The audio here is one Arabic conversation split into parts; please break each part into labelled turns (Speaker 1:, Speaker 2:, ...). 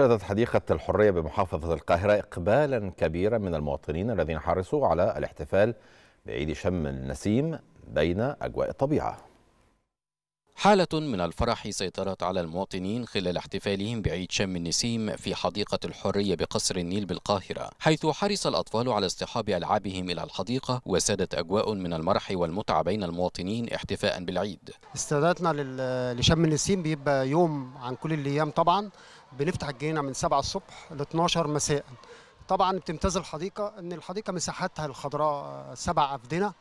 Speaker 1: شهدت حديقة الحرية بمحافظة القاهرة إقبالا كبيرا من المواطنين الذين حرصوا على الاحتفال بعيد شم النسيم بين أجواء الطبيعة حالة من الفرح سيطرت على المواطنين خلال احتفالهم بعيد شم النسيم في حديقة الحرية بقصر النيل بالقاهرة حيث حرص الأطفال على اصطحاب ألعابهم إلى الحديقة وسادت أجواء من المرح والمتعة بين المواطنين احتفاء بالعيد
Speaker 2: استعدادنا لشم النسيم بيبقى يوم عن كل الأيام طبعا بنفتح الجنينه من 7 الصبح ل 12 مساء طبعا بتمتاز الحديقه ان الحديقه مساحتها الخضراء سبع افدنه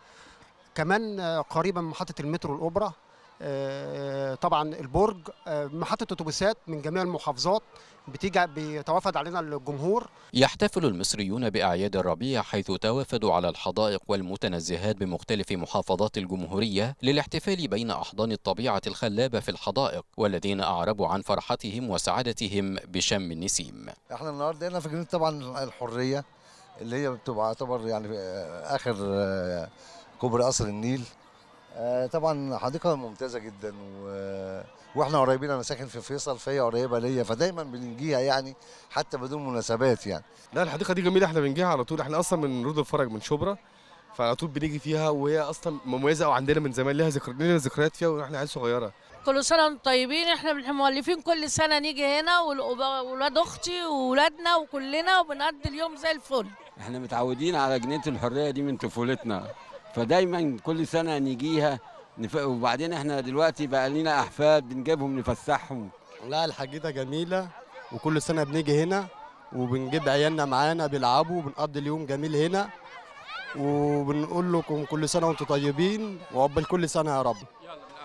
Speaker 2: كمان قريبه من محطه المترو الاوبرا آه، طبعا البرج آه، محطه اتوبيسات من جميع المحافظات بتيجي بيتوافد علينا الجمهور
Speaker 1: يحتفل المصريون باعياد الربيع حيث توافدوا على الحدائق والمتنزهات بمختلف محافظات الجمهوريه للاحتفال بين احضان الطبيعه الخلابه في الحدائق والذين اعربوا عن فرحتهم وسعادتهم بشم النسيم
Speaker 3: احنا النهارده هنا في طبعا الحريه اللي هي بتبقى تعتبر يعني آه، اخر كوبري قصر النيل آه، طبعا حديقه ممتازه جدا و... آه، واحنا قريبين انا ساكن في فيصل فهي قريبه ليا فدايما بنجيها يعني حتى بدون مناسبات يعني لا الحديقه دي جميله احنا بنجيها على طول احنا اصلا من رود الفرج من شبرا فعلى طول بنيجي فيها وهي اصلا مميزه او عندنا من زمان لها ذكر لنا ذكريات فيها
Speaker 1: واحنا عيال صغيره كل سنه وانتم طيبين احنا مؤلفين كل سنه نيجي هنا واولاد اختي واولادنا وكلنا وبنقضي اليوم زي الفل احنا متعودين على جنينه الحريه دي من طفولتنا فدايما كل سنه نجيها نف... وبعدين احنا دلوقتي بقى لنا احفاد بنجيبهم نفسحهم لا الحقيقه جميله
Speaker 2: وكل سنه بنيجي هنا وبنجيب عيالنا معانا بيلعبوا وبنقضي اليوم جميل هنا وبنقول لكم كل سنه وانتم طيبين وعقبال كل سنه يا رب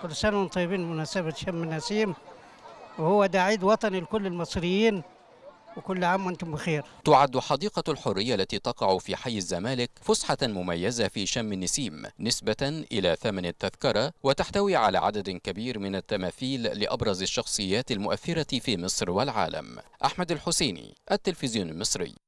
Speaker 2: كل سنه وانتم طيبين بمناسبه شم النسيم وهو ده عيد وطني لكل المصريين وكل عام وانتم بخير
Speaker 1: تعد حديقة الحرية التي تقع في حي الزمالك فسحة مميزة في شم النسيم نسبة إلى ثمن التذكرة وتحتوي على عدد كبير من التماثيل لأبرز الشخصيات المؤثرة في مصر والعالم أحمد الحسيني التلفزيون المصري